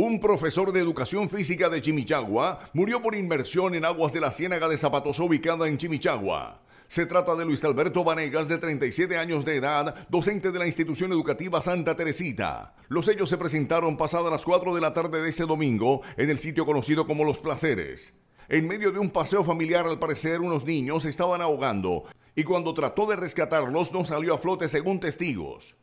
Un profesor de educación física de Chimichagua murió por inmersión en aguas de la ciénaga de Zapatoso ubicada en Chimichagua. Se trata de Luis Alberto Vanegas, de 37 años de edad, docente de la institución educativa Santa Teresita. Los hechos se presentaron pasadas las 4 de la tarde de este domingo en el sitio conocido como Los Placeres. En medio de un paseo familiar, al parecer, unos niños estaban ahogando y cuando trató de rescatarlos no salió a flote según testigos.